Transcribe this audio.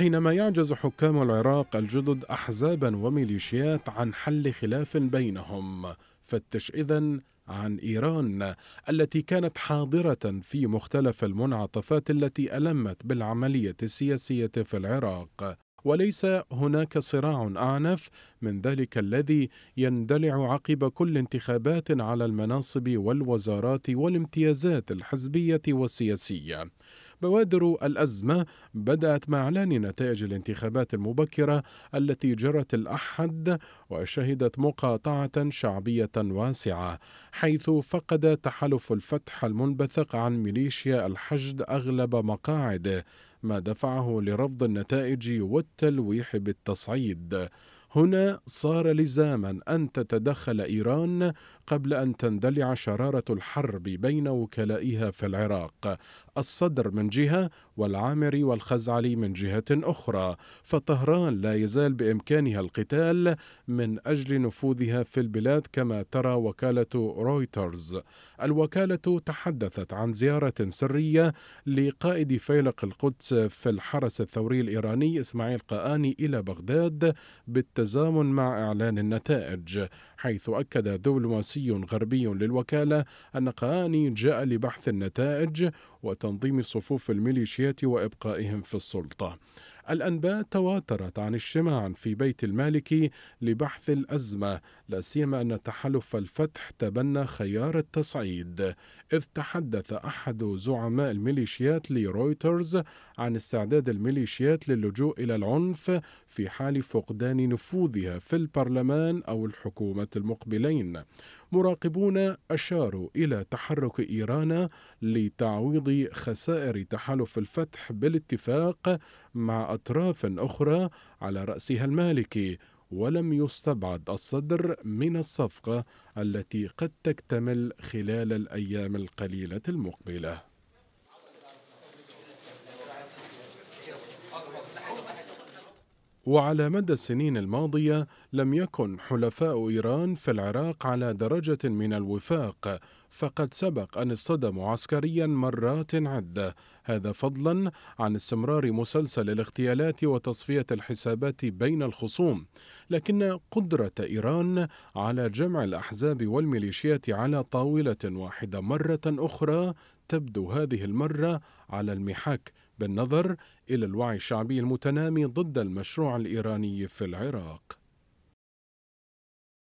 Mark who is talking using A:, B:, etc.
A: حينما يعجز حكام العراق الجدد احزابا وميليشيات عن حل خلاف بينهم فتش اذا عن ايران التي كانت حاضره في مختلف المنعطفات التي المت بالعمليه السياسيه في العراق وليس هناك صراع اعنف من ذلك الذي يندلع عقب كل انتخابات على المناصب والوزارات والامتيازات الحزبيه والسياسيه بوادر الأزمة بدأت مع إعلان نتائج الانتخابات المبكرة التي جرت الأحد وشهدت مقاطعة شعبية واسعة حيث فقد تحالف الفتح المنبثق عن ميليشيا الحشد أغلب مقاعده ما دفعه لرفض النتائج والتلويح بالتصعيد هنا صار لزاما أن تتدخل إيران قبل أن تندلع شرارة الحرب بين وكلائها في العراق الصدر من جهة والعامري والخزعلي من جهة أخرى فطهران لا يزال بإمكانها القتال من أجل نفوذها في البلاد كما ترى وكالة رويترز الوكالة تحدثت عن زيارة سرية لقائد فيلق القدس في الحرس الثوري الإيراني إسماعيل قآني إلى بغداد بالت بالتزامن مع إعلان النتائج حيث أكد دبلوماسي غربي للوكالة أن قاني جاء لبحث النتائج وتنظيم صفوف الميليشيات وإبقائهم في السلطة الأنباء تواترت عن اجتماع في بيت المالكي لبحث الأزمة لا سيما أن تحالف الفتح تبنى خيار التصعيد إذ تحدث أحد زعماء الميليشيات لرويترز عن استعداد الميليشيات للجوء إلى العنف في حال فقدان نفوذ تنفوذها في البرلمان أو الحكومة المقبلين مراقبون أشاروا إلى تحرك إيران لتعويض خسائر تحالف الفتح بالاتفاق مع أطراف أخرى على رأسها المالكي ولم يستبعد الصدر من الصفقة التي قد تكتمل خلال الأيام القليلة المقبلة وعلى مدى السنين الماضية لم يكن حلفاء إيران في العراق على درجة من الوفاق فقد سبق أن اصطدموا عسكريا مرات عدة هذا فضلا عن استمرار مسلسل الاغتيالات وتصفية الحسابات بين الخصوم لكن قدرة إيران على جمع الأحزاب والميليشيات على طاولة واحدة مرة أخرى تبدو هذه المرة على المحك بالنظر إلى الوعي الشعبي المتنامي ضد المشروع الإيراني في العراق